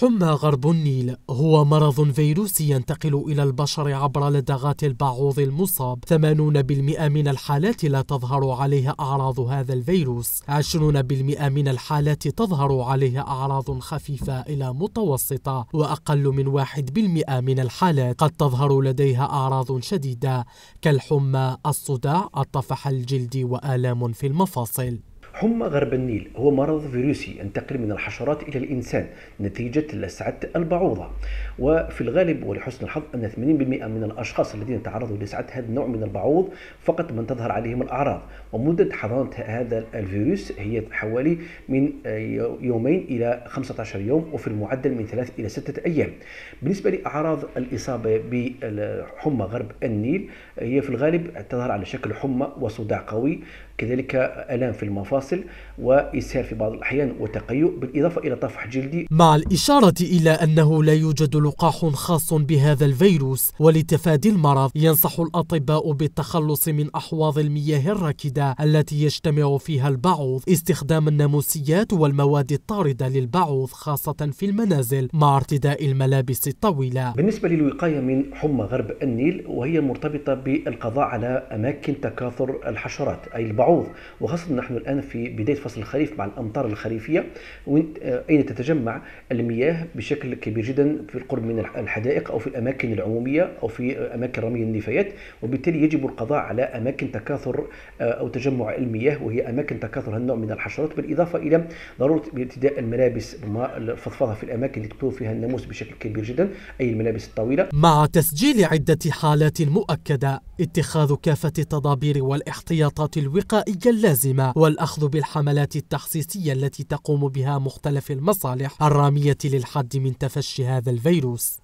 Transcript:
حمى غرب النيل هو مرض فيروسي ينتقل إلى البشر عبر لدغات البعوض المصاب 80% من الحالات لا تظهر عليها أعراض هذا الفيروس 20% من الحالات تظهر عليها أعراض خفيفة إلى متوسطة وأقل من 1% من الحالات قد تظهر لديها أعراض شديدة كالحمى الصداع الطفح الجلدي وآلام في المفاصل حمى غرب النيل هو مرض فيروسي ينتقل من الحشرات إلى الإنسان نتيجة لسعة البعوضة وفي الغالب ولحسن الحظ أن 80% من الأشخاص الذين تعرضوا لسعة هذا النوع من البعوض فقط من تظهر عليهم الأعراض ومدة حضانة هذا الفيروس هي حوالي من يومين إلى 15 يوم وفي المعدل من 3 إلى 6 أيام بالنسبة لأعراض الإصابة بحمى غرب النيل هي في الغالب تظهر على شكل حمى وصداع قوي كذلك ألام في المفاصل الفاصل وإسهال في بعض الأحيان وتقيؤ بالإضافة إلى طفح جلدي مع الإشارة إلى أنه لا يوجد لقاح خاص بهذا الفيروس ولتفادي المرض ينصح الأطباء بالتخلص من أحواض المياه الراكدة التي يجتمع فيها البعوض استخدام الناموسيات والمواد الطاردة للبعوض خاصة في المنازل مع ارتداء الملابس الطويلة بالنسبة للوقاية من حمى غرب النيل وهي مرتبطة بالقضاء على أماكن تكاثر الحشرات أي البعوض وخاصة نحن الآن في في بداية فصل الخريف مع الأمطار الخريفية آه، أين تتجمع المياه بشكل كبير جدا في القرب من الحدائق أو في الأماكن العمومية أو في آه، أماكن رمي النفايات وبالتالي يجب القضاء على أماكن تكاثر آه، أو تجمع المياه وهي أماكن تكاثر هذا النوع من الحشرات بالإضافة إلى ضرورة ارتداء الملابس الفضفاضة في الأماكن اللي تكون فيها الناموس بشكل كبير جدا أي الملابس الطويلة مع تسجيل عدة حالات مؤكدة اتخاذ كافة التدابير والاحتياطات الوقائية اللازمة والأخذ بالحملات التخصيصية التي تقوم بها مختلف المصالح الرامية للحد من تفشي هذا الفيروس